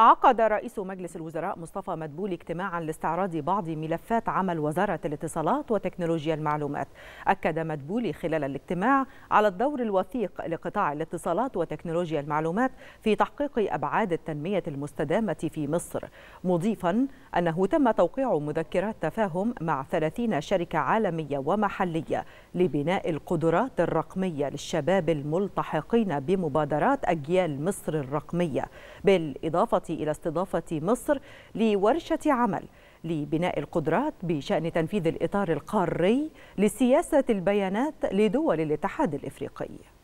عقد رئيس مجلس الوزراء مصطفى مدبولي اجتماعا لاستعراض بعض ملفات عمل وزارة الاتصالات وتكنولوجيا المعلومات أكد مدبولي خلال الاجتماع على الدور الوثيق لقطاع الاتصالات وتكنولوجيا المعلومات في تحقيق أبعاد التنمية المستدامة في مصر مضيفا أنه تم توقيع مذكرات تفاهم مع 30 شركة عالمية ومحلية لبناء القدرات الرقمية للشباب الملتحقين بمبادرات أجيال مصر الرقمية بالإضافة إلى استضافة مصر لورشة عمل لبناء القدرات بشأن تنفيذ الإطار القاري لسياسة البيانات لدول الاتحاد الإفريقي